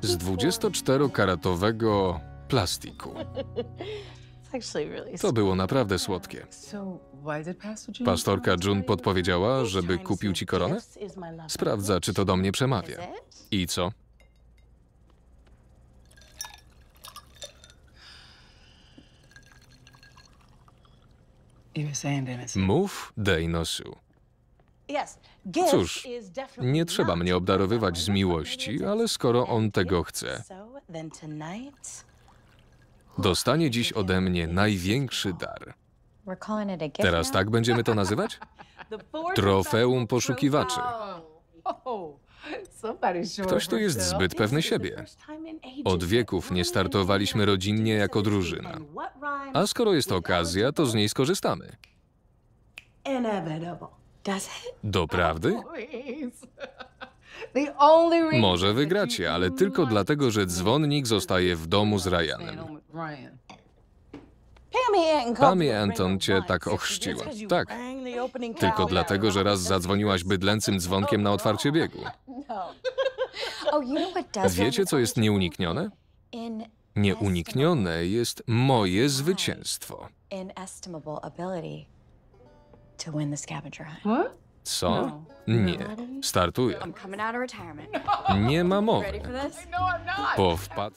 z 24-karatowego plastiku. To było naprawdę słodkie. Pastorka June podpowiedziała, żeby kupił ci koronę? Sprawdza, czy to do mnie przemawia. I co? Mów Dejnosu. No cóż, nie trzeba mnie obdarowywać z miłości, ale skoro on tego chce, dostanie dziś ode mnie największy dar. Teraz tak będziemy to nazywać? Trofeum poszukiwaczy. Ktoś tu jest zbyt pewny siebie. Od wieków nie startowaliśmy rodzinnie jako drużyna. A skoro jest okazja, to z niej skorzystamy. Inevitable. Doprawdy? Może wygracie, ale tylko dlatego, że dzwonnik zostaje w domu z Ryanem. Pamie Anton cię tak, tak ochrzciła. Tak. Tylko dlatego, że raz zadzwoniłaś bydlęcym dzwonkiem na oh, otwarcie no. biegu. No. Oh, Wiecie, co jest nieuniknione? Nieuniknione jest moje zwycięstwo to win the scavenger hunt. Co? No. Nie. No. Startuję. Nie ma mowy. You know